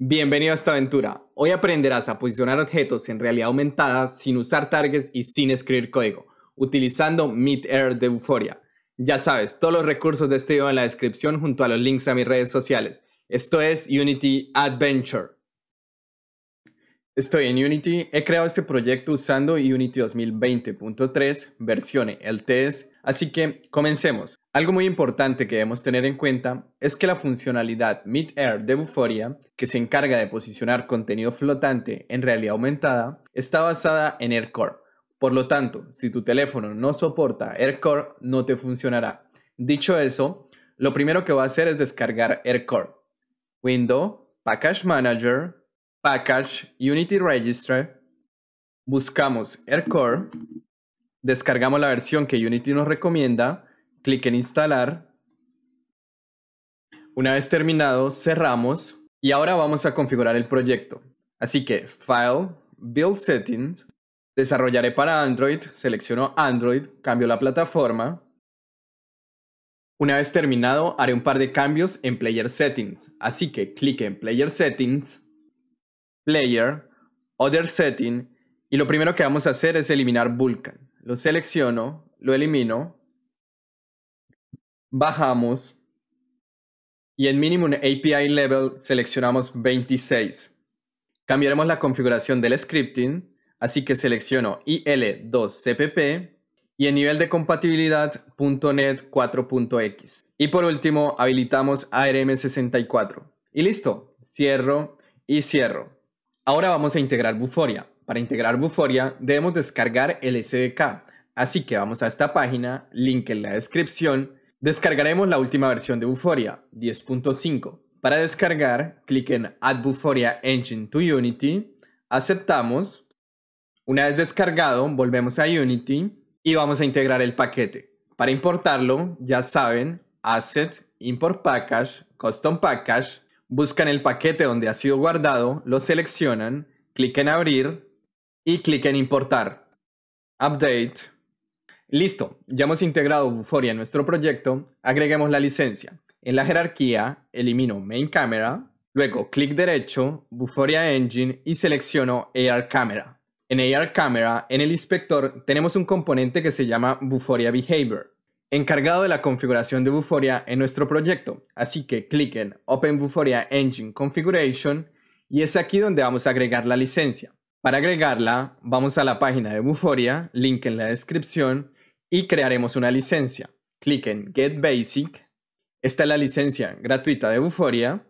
Bienvenido a esta aventura. Hoy aprenderás a posicionar objetos en realidad aumentada sin usar targets y sin escribir código, utilizando Meet Air de Euforia. Ya sabes, todos los recursos de este video en la descripción junto a los links a mis redes sociales. Esto es Unity Adventure. Estoy en Unity. He creado este proyecto usando Unity 2020.3, versión LTS, así que comencemos. Algo muy importante que debemos tener en cuenta es que la funcionalidad Mid-Air de Buforia, que se encarga de posicionar contenido flotante en realidad aumentada, está basada en AirCore. Por lo tanto, si tu teléfono no soporta AirCore, no te funcionará. Dicho eso, lo primero que va a hacer es descargar AirCore. Window, Package Manager, package Unity Register buscamos AirCore, descargamos la versión que Unity nos recomienda, clic en instalar. Una vez terminado, cerramos y ahora vamos a configurar el proyecto. Así que File, Build Settings, desarrollaré para Android, selecciono Android, cambio la plataforma. Una vez terminado, haré un par de cambios en Player Settings, así que clic en Player Settings Player, Other Setting, y lo primero que vamos a hacer es eliminar Vulkan. Lo selecciono, lo elimino, bajamos, y en Minimum API Level seleccionamos 26. Cambiaremos la configuración del scripting, así que selecciono IL2CPP y en nivel de compatibilidad .NET 4.x. Y por último, habilitamos ARM64. Y listo, cierro y cierro. Ahora vamos a integrar Buforia. Para integrar Buforia debemos descargar el SDK, así que vamos a esta página, link en la descripción, descargaremos la última versión de Buforia, 10.5. Para descargar, clic en Add Buforia Engine to Unity, aceptamos. Una vez descargado, volvemos a Unity y vamos a integrar el paquete. Para importarlo, ya saben, Asset, Import Package, Custom Package, buscan el paquete donde ha sido guardado, lo seleccionan, en abrir y en importar. Update. Listo, ya hemos integrado Buforia en nuestro proyecto, agreguemos la licencia. En la jerarquía, elimino Main Camera, luego clic derecho, Buforia Engine y selecciono AR Camera. En AR Camera, en el inspector, tenemos un componente que se llama Buforia Behavior encargado de la configuración de Buforia en nuestro proyecto. Así que clic en Open Buforia Engine Configuration y es aquí donde vamos a agregar la licencia. Para agregarla, vamos a la página de Buforia, link en la descripción, y crearemos una licencia. Clic en Get Basic. Esta es la licencia gratuita de Buforia.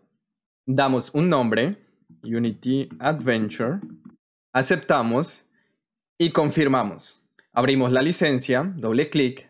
Damos un nombre, Unity Adventure. Aceptamos y confirmamos. Abrimos la licencia, doble clic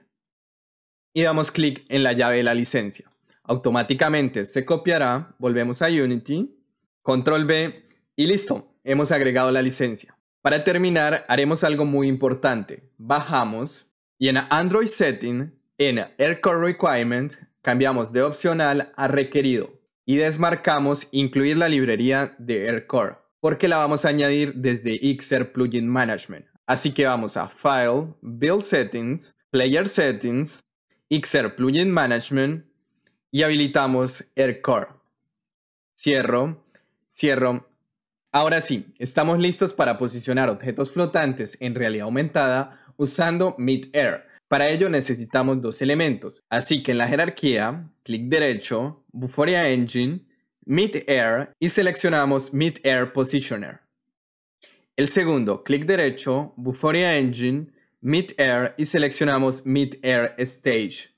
y damos clic en la llave de la licencia. Automáticamente se copiará, volvemos a Unity, control B y listo, hemos agregado la licencia. Para terminar, haremos algo muy importante. Bajamos y en Android Setting, en Aircore Requirement, cambiamos de opcional a requerido y desmarcamos incluir la librería de Aircore porque la vamos a añadir desde XR Plugin Management. Así que vamos a File, Build Settings, Player Settings XR Plugin Management y habilitamos AirCore. Cierro, cierro. Ahora sí, estamos listos para posicionar objetos flotantes en realidad aumentada usando Mid-Air. Para ello necesitamos dos elementos, así que en la jerarquía, clic derecho, Buforia Engine, Mid-Air y seleccionamos Mid-Air Positioner. El segundo, clic derecho, Buforia Engine, Mid-Air y seleccionamos Mid-Air Stage.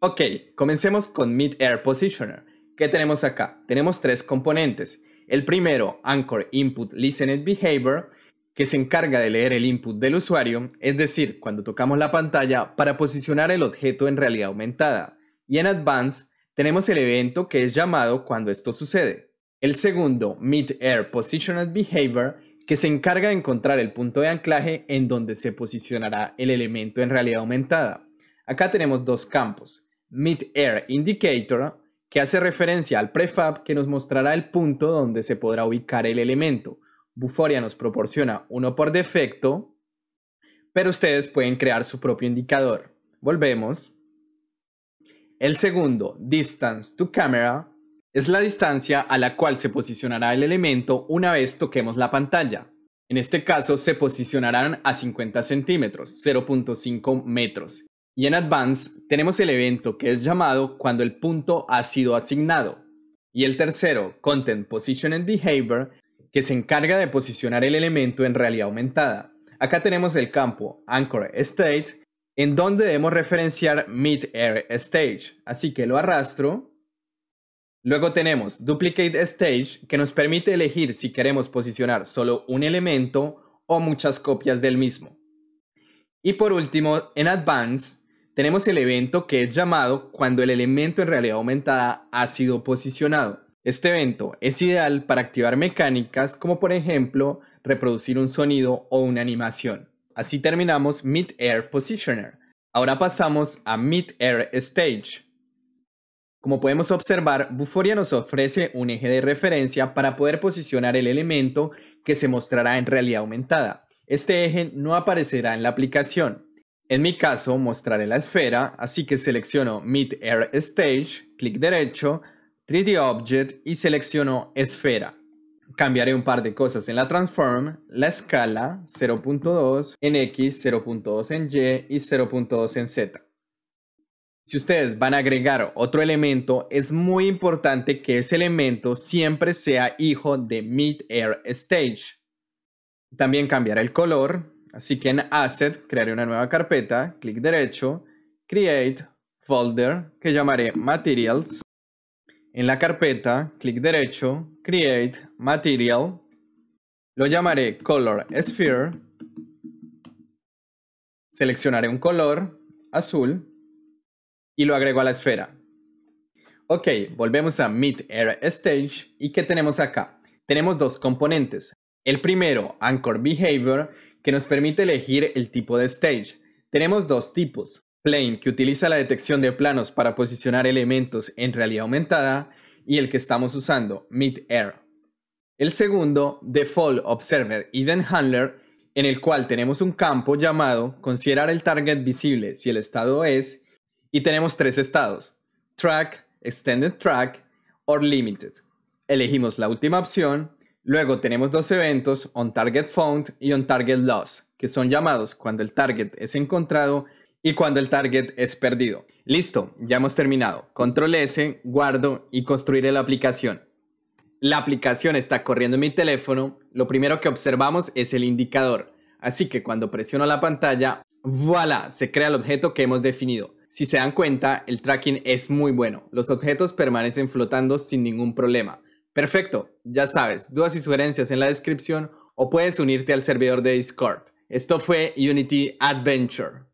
Ok, comencemos con Mid-Air Positioner. ¿Qué tenemos acá? Tenemos tres componentes. El primero, Anchor Input Listener Behavior, que se encarga de leer el input del usuario, es decir, cuando tocamos la pantalla para posicionar el objeto en realidad aumentada. Y en Advance tenemos el evento que es llamado cuando esto sucede. El segundo, Mid-Air Positioned Behavior, que se encarga de encontrar el punto de anclaje en donde se posicionará el elemento en realidad aumentada. Acá tenemos dos campos, Mid-Air Indicator, que hace referencia al prefab que nos mostrará el punto donde se podrá ubicar el elemento. Buforia nos proporciona uno por defecto, pero ustedes pueden crear su propio indicador. Volvemos. El segundo, Distance to Camera, es la distancia a la cual se posicionará el elemento una vez toquemos la pantalla. En este caso se posicionarán a 50 centímetros, 0.5 metros. Y en Advance tenemos el evento que es llamado cuando el punto ha sido asignado. Y el tercero, Content Position and Behavior, que se encarga de posicionar el elemento en realidad aumentada. Acá tenemos el campo Anchor State, en donde debemos referenciar Mid-Air Stage. Así que lo arrastro Luego tenemos Duplicate Stage, que nos permite elegir si queremos posicionar solo un elemento o muchas copias del mismo. Y por último, en Advance, tenemos el evento que es llamado cuando el elemento en realidad aumentada ha sido posicionado. Este evento es ideal para activar mecánicas como por ejemplo reproducir un sonido o una animación. Así terminamos Mid-Air Positioner. Ahora pasamos a Mid-Air Stage. Como podemos observar, Buforia nos ofrece un eje de referencia para poder posicionar el elemento que se mostrará en realidad aumentada. Este eje no aparecerá en la aplicación. En mi caso, mostraré la esfera, así que selecciono Mid Air Stage, clic derecho, 3D Object y selecciono Esfera. Cambiaré un par de cosas en la Transform, la escala 0.2 en X, 0.2 en Y y 0.2 en Z si ustedes van a agregar otro elemento, es muy importante que ese elemento siempre sea hijo de mid-air stage. También cambiaré el color, así que en Asset crearé una nueva carpeta, clic derecho, Create Folder, que llamaré Materials. En la carpeta, clic derecho, Create Material, lo llamaré Color Sphere, seleccionaré un color, azul, y lo agrego a la esfera. Ok, volvemos a Mid Air Stage y ¿qué tenemos acá? Tenemos dos componentes. El primero, Anchor Behavior, que nos permite elegir el tipo de stage. Tenemos dos tipos. Plane, que utiliza la detección de planos para posicionar elementos en realidad aumentada, y el que estamos usando, Mid Air. El segundo, Default Observer Event Handler, en el cual tenemos un campo llamado considerar el target visible si el estado es y tenemos tres estados, track, extended track or limited. Elegimos la última opción, luego tenemos dos eventos, on target found y on target que son llamados cuando el target es encontrado y cuando el target es perdido. Listo, ya hemos terminado. Control S, guardo y construiré la aplicación. La aplicación está corriendo en mi teléfono. Lo primero que observamos es el indicador. Así que cuando presiono la pantalla, voilà, se crea el objeto que hemos definido. Si se dan cuenta, el tracking es muy bueno. Los objetos permanecen flotando sin ningún problema. Perfecto, ya sabes, dudas y sugerencias en la descripción o puedes unirte al servidor de Discord. Esto fue Unity Adventure.